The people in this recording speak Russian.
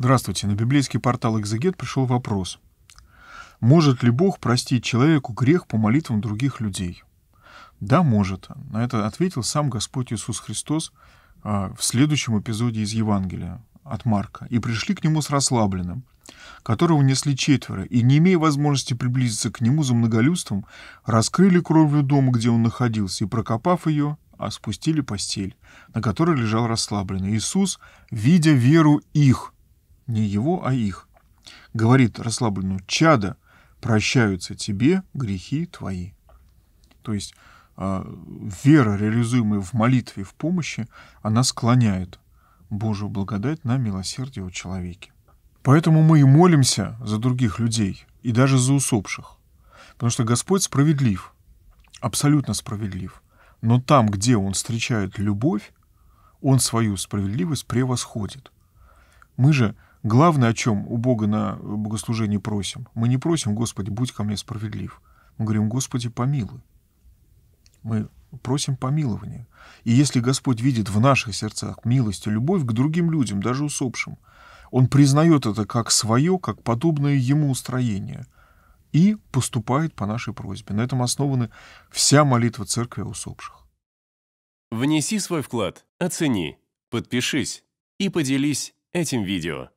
Здравствуйте. На библейский портал «Экзегет» пришел вопрос. Может ли Бог простить человеку грех по молитвам других людей? Да, может. На это ответил сам Господь Иисус Христос а, в следующем эпизоде из Евангелия от Марка. «И пришли к нему с расслабленным, которого несли четверо, и, не имея возможности приблизиться к нему за многолюдством, раскрыли кровлю дома, где он находился, и, прокопав ее, а спустили постель, на которой лежал расслабленный. Иисус, видя веру их, не его, а их. Говорит расслабленно, «Чада, прощаются тебе грехи твои». То есть а, вера, реализуемая в молитве в помощи, она склоняет Божью благодать на милосердие у человека. Поэтому мы и молимся за других людей, и даже за усопших. Потому что Господь справедлив, абсолютно справедлив. Но там, где Он встречает любовь, Он свою справедливость превосходит. Мы же Главное, о чем у Бога на богослужении просим. Мы не просим, Господи, будь ко мне справедлив. Мы говорим, Господи, помилуй. Мы просим помилования. И если Господь видит в наших сердцах милость и любовь к другим людям, даже усопшим, Он признает это как свое, как подобное Ему устроение и поступает по нашей просьбе. На этом основана вся молитва церкви о усопших. Внеси свой вклад, оцени, подпишись и поделись этим видео.